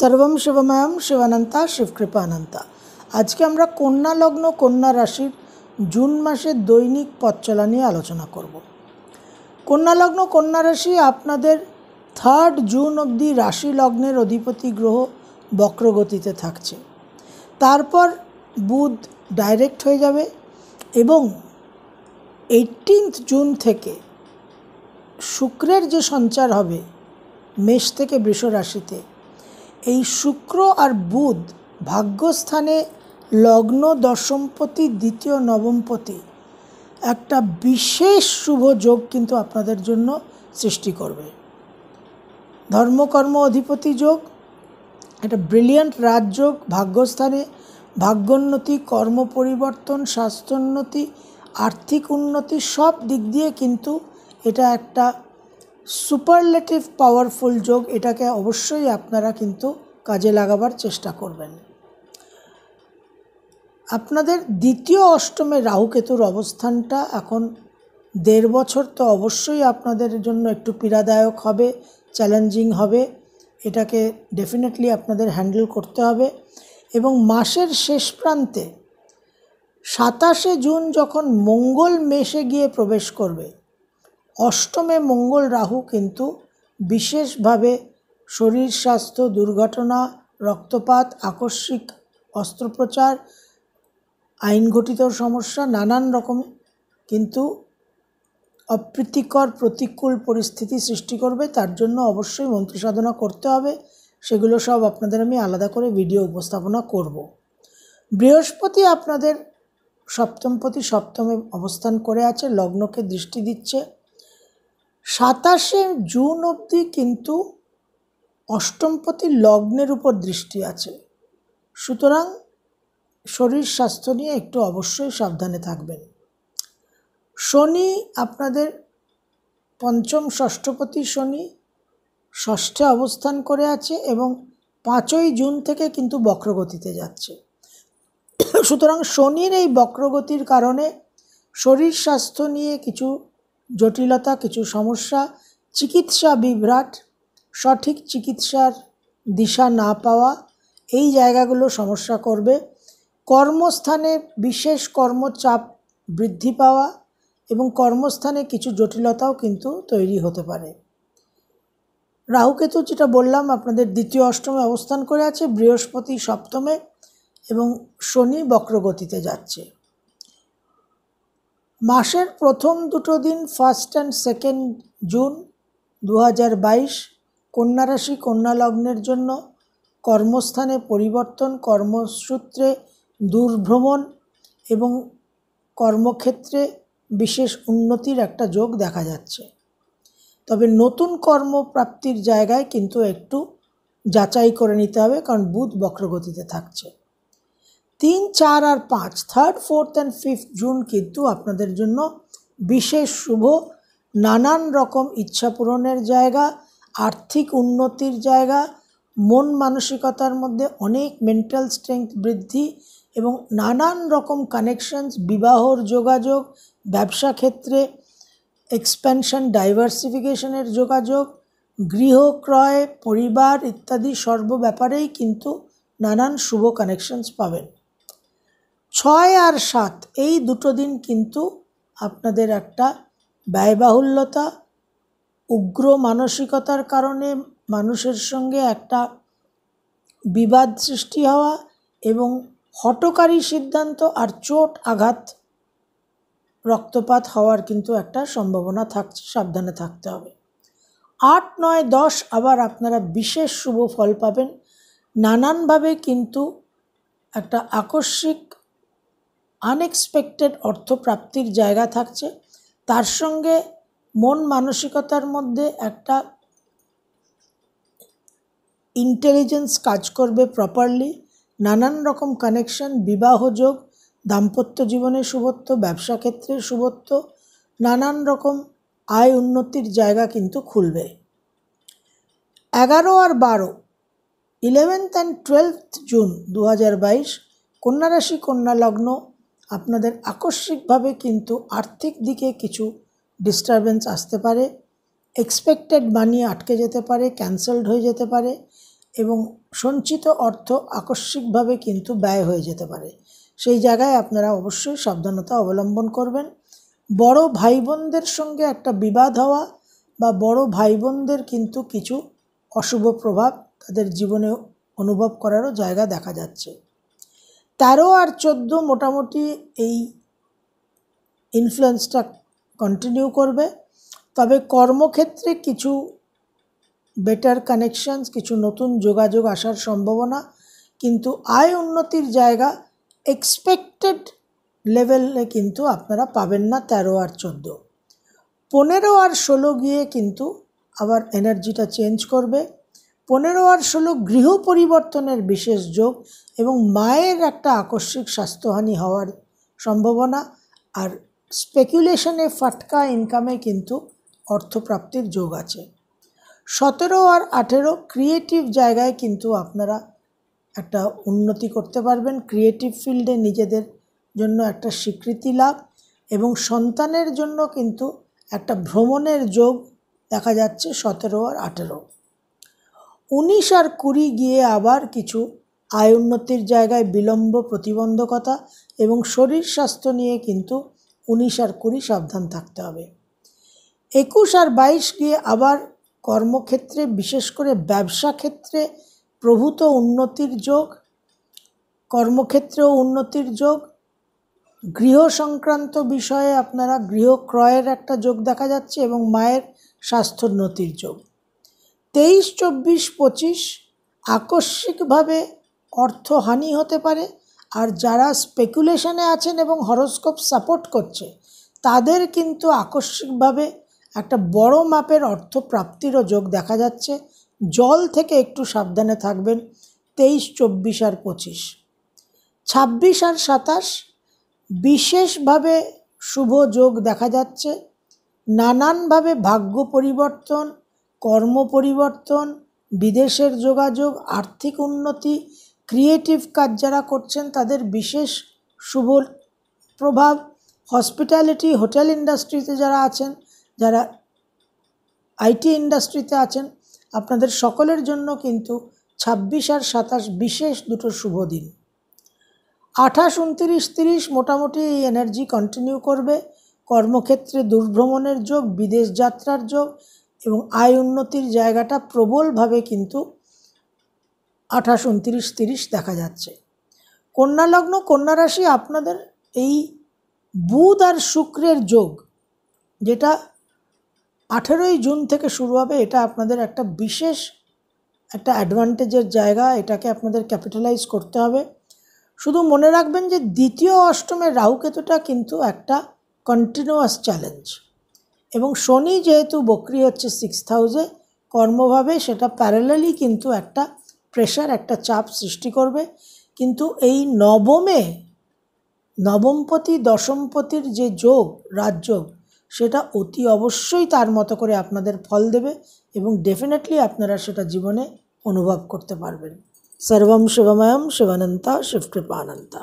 সর্বম শিবময়াম শিবানন্তা শিবকৃপানন্তা আজকে আমরা কন্যা লগ্ন কন্যা রাশির জুন মাসের দৈনিক পথচলা নিয়ে আলোচনা করব কন্যা লগ্ন কন্যা রাশি আপনাদের থার্ড জুন অবধি রাশি লগ্নের অধিপতি গ্রহ বক্রগতিতে থাকছে তারপর বুধ ডাইরেক্ট হয়ে যাবে এবং এইটিনথ জুন থেকে শুক্রের যে সঞ্চার হবে মেষ থেকে বৃষ রাশিতে এই শুক্র আর বুধ ভাগ্যস্থানে লগ্ন দশমপতি দ্বিতীয় নবমপতি একটা বিশেষ শুভ যোগ কিন্তু আপনাদের জন্য সৃষ্টি করবে ধর্মকর্ম অধিপতি যোগ একটা ব্রিলিয়ান্ট রাজযোগ ভাগ্যস্থানে ভাগ্যোন্নতি কর্ম পরিবর্তন স্বাস্থ্যোন্নতি আর্থিক উন্নতি সব দিক দিয়ে কিন্তু এটা একটা সুপারলেটিভ পাওয়ারফুল যোগ এটাকে অবশ্যই আপনারা কিন্তু কাজে লাগাবার চেষ্টা করবেন আপনাদের দ্বিতীয় অষ্টমে রাহুকেতুর অবস্থানটা এখন দেড় বছর তো অবশ্যই আপনাদের জন্য একটু পীড়াদায়ক হবে চ্যালেঞ্জিং হবে এটাকে ডেফিনেটলি আপনাদের হ্যান্ডেল করতে হবে এবং মাসের শেষ প্রান্তে সাতাশে জুন যখন মঙ্গল মেশে গিয়ে প্রবেশ করবে অষ্টমে মঙ্গল রাহু কিন্তু বিশেষভাবে শরীর স্বাস্থ্য দুর্ঘটনা রক্তপাত আকস্মিক অস্ত্রোপচার আইনঘটিত সমস্যা নানান রকম কিন্তু অপ্রীতিকর প্রতিকূল পরিস্থিতি সৃষ্টি করবে তার জন্য অবশ্যই মন্ত্রসাধনা করতে হবে সেগুলো সব আপনাদের আমি আলাদা করে ভিডিও উপস্থাপনা করব। বৃহস্পতি আপনাদের সপ্তমপতি সপ্তমে অবস্থান করে আছে লগ্নকে দৃষ্টি দিচ্ছে সাতাশে জুন অবধি কিন্তু অষ্টমপতি লগ্নের উপর দৃষ্টি আছে সুতরাং শরীর স্বাস্থ্য নিয়ে একটু অবশ্যই সাবধানে থাকবেন শনি আপনাদের পঞ্চম ষষ্ঠপতি শনি ষষ্ঠে অবস্থান করে আছে এবং পাঁচই জুন থেকে কিন্তু বক্রগতিতে যাচ্ছে সুতরাং শনির এই বক্রগতির কারণে শরীর স্বাস্থ্য নিয়ে কিছু জটিলতা কিছু সমস্যা চিকিৎসা বিভ্রাট সঠিক চিকিৎসার দিশা না পাওয়া এই জায়গাগুলো সমস্যা করবে কর্মস্থানে বিশেষ কর্মচাপ বৃদ্ধি পাওয়া এবং কর্মস্থানে কিছু জটিলতাও কিন্তু তৈরি হতে পারে রাহুকেতু যেটা বললাম আপনাদের দ্বিতীয় অষ্টমে অবস্থান করে আছে বৃহস্পতি সপ্তমে এবং শনি বক্রগতিতে যাচ্ছে মাসের প্রথম দুটো দিন ফার্স্ট অ্যান্ড সেকেন্ড জুন দু হাজার বাইশ কন্যা লগ্নের জন্য কর্মস্থানে পরিবর্তন কর্মসূত্রে দুর্ভ্রমণ এবং কর্মক্ষেত্রে বিশেষ উন্নতির একটা যোগ দেখা যাচ্ছে তবে নতুন কর্মপ্রাপ্তির জায়গায় কিন্তু একটু যাচাই করে নিতে হবে কারণ বুধ বক্রগতিতে থাকছে তিন চার আর পাঁচ third fourth and fifth June কিন্তু আপনাদের জন্য বিশেষ শুভ নানান রকম ইচ্ছা পূরণের জায়গা আর্থিক উন্নতির জায়গা মন মানসিকতার মধ্যে অনেক মেন্টাল স্ট্রেংথ বৃদ্ধি এবং নানান রকম কানেকশনস বিবাহর যোগাযোগ ব্যবসা ক্ষেত্রে এক্সপ্যানশন ডাইভার্সিফিকেশনের যোগাযোগ গৃহ ক্রয় পরিবার ইত্যাদি সর্ব ব্যাপারেই কিন্তু নানান শুভ কানেকশনস পাবেন ছয় আর সাত এই দুটো দিন কিন্তু আপনাদের একটা ব্যয়বাহুল্যতা উগ্র মানসিকতার কারণে মানুষের সঙ্গে একটা বিবাদ সৃষ্টি হওয়া এবং হটকারী সিদ্ধান্ত আর চোট আঘাত রক্তপাত হওয়ার কিন্তু একটা সম্ভাবনা থাকছে সাবধানে থাকতে হবে আট নয় দশ আবার আপনারা বিশেষ শুভ ফল পাবেন নানানভাবে কিন্তু একটা আকস্মিক আনএক্সপেক্টেড অর্থপ্রাপ্তির জায়গা থাকছে তার সঙ্গে মন মানসিকতার মধ্যে একটা ইন্টেলিজেন্স কাজ করবে প্রপারলি নানান রকম কানেকশন বিবাহযোগ দাম্পত্য জীবনে শুভত্ব ব্যবসা ক্ষেত্রে শুভত্ব নানান রকম আয় উন্নতির জায়গা কিন্তু খুলবে এগারো আর বারো ইলেভেন্থ অ্যান্ড টুয়েলভ জুন দু হাজার বাইশ কন্যারাশি কন্যা লগ্ন আপনাদের আকস্মিকভাবে কিন্তু আর্থিক দিকে কিছু ডিস্টারবেন্স আসতে পারে এক্সপেক্টেড মানি আটকে যেতে পারে ক্যান্সেলড হয়ে যেতে পারে এবং সঞ্চিত অর্থ আকস্মিকভাবে কিন্তু ব্যয় হয়ে যেতে পারে সেই জায়গায় আপনারা অবশ্যই সাবধানতা অবলম্বন করবেন বড় ভাই বোনদের সঙ্গে একটা বিবাদ হওয়া বা বড় ভাই বোনদের কিন্তু কিছু অশুভ প্রভাব তাদের জীবনে অনুভব করারও জায়গা দেখা যাচ্ছে তেরো আর চোদ্দ মোটামুটি এই ইনফ্লুয়েন্সটা কন্টিনিউ করবে তবে কর্মক্ষেত্রে কিছু বেটার কানেকশানস কিছু নতুন যোগাযোগ আসার সম্ভাবনা কিন্তু আয় উন্নতির জায়গা এক্সপেক্টেড লেভেলে কিন্তু আপনারা পাবেন না তেরো আর চোদ্দো পনেরো আর ষোলো গিয়ে কিন্তু আবার এনার্জিটা চেঞ্জ করবে পনেরো আর ষোলো গৃহ পরিবর্তনের বিশেষ যোগ এবং মায়ের একটা আকস্মিক স্বাস্থ্যহানি হওয়ার সম্ভাবনা আর স্পেকুলেশনে ফাটকা ইনকামে কিন্তু অর্থপ্রাপ্তির যোগ আছে সতেরো আর আঠেরো ক্রিয়েটিভ জায়গায় কিন্তু আপনারা একটা উন্নতি করতে পারবেন ক্রিয়েটিভ ফিল্ডে নিজেদের জন্য একটা স্বীকৃতি লাভ এবং সন্তানের জন্য কিন্তু একটা ভ্রমণের যোগ দেখা যাচ্ছে সতেরো আর আঠেরো উনিশ আর কুড়ি গিয়ে আবার কিছু আয় উন্নতির জায়গায় বিলম্ব প্রতিবন্ধকতা এবং শরীর স্বাস্থ্য নিয়ে কিন্তু উনিশ আর কুড়ি সাবধান থাকতে হবে একুশ আর বাইশ গিয়ে আবার কর্মক্ষেত্রে বিশেষ করে ব্যবসা ক্ষেত্রে প্রভূত উন্নতির যোগ কর্মক্ষেত্রেও উন্নতির যোগ গৃহ সংক্রান্ত বিষয়ে আপনারা গৃহ ক্রয়ের একটা যোগ দেখা যাচ্ছে এবং মায়ের স্বাস্থ্যোন্নতির যোগ তেইশ চব্বিশ পঁচিশ আকস্মিকভাবে অর্থহানি হতে পারে আর যারা স্পেকুলেশনে আছেন এবং হরোস্কোপ সাপোর্ট করছে তাদের কিন্তু আকস্মিকভাবে একটা বড় মাপের অর্থ প্রাপ্তিরও যোগ দেখা যাচ্ছে জল থেকে একটু সাবধানে থাকবেন তেইশ চব্বিশ আর পঁচিশ ছাব্বিশ আর সাতাশ বিশেষভাবে শুভ যোগ দেখা যাচ্ছে নানানভাবে ভাগ্য পরিবর্তন কর্ম পরিবর্তন বিদেশের যোগাযোগ আর্থিক উন্নতি ক্রিয়েটিভ কাজ যারা করছেন তাদের বিশেষ শুভ প্রভাব হসপিটালিটি হোটেল ইন্ডাস্ট্রিতে যারা আছেন যারা আইটি ইন্ডাস্ট্রিতে আছেন আপনাদের সকলের জন্য কিন্তু ছাব্বিশ আর সাতাশ বিশেষ দুটো শুভ দিন আঠাশ উনত্রিশ তিরিশ মোটামুটি এই এনার্জি কন্টিনিউ করবে কর্মক্ষেত্রে দুর্ভ্রমণের যোগ বিদেশ যাত্রার যোগ এবং আয় উন্নতির জায়গাটা প্রবলভাবে কিন্তু আঠাশ উনত্রিশ তিরিশ দেখা যাচ্ছে কন্যা লগ্ন কন্যা রাশি আপনাদের এই বুধ আর শুক্রের যোগ যেটা আঠেরোই জুন থেকে শুরু হবে এটা আপনাদের একটা বিশেষ একটা অ্যাডভান্টেজের জায়গা এটাকে আপনাদের ক্যাপিটালাইজ করতে হবে শুধু মনে রাখবেন যে দ্বিতীয় অষ্টমের রাহুকেতুটা কিন্তু একটা কন্টিনিউয়াস চ্যালেঞ্জ এবং শনি যেহেতু বক্রি হচ্ছে সিক্স হাউসে কর্মভাবে সেটা প্যারালালি কিন্তু একটা প্রেশার একটা চাপ সৃষ্টি করবে কিন্তু এই নবমে নবমপতি দশমপতির যে যোগ রাজযোগ সেটা অতি অবশ্যই তার মতো করে আপনাদের ফল দেবে এবং ডেফিনেটলি আপনারা সেটা জীবনে অনুভব করতে পারবেন সর্বম শিবময়ম শিবানন্তা শিবকৃপানন্তা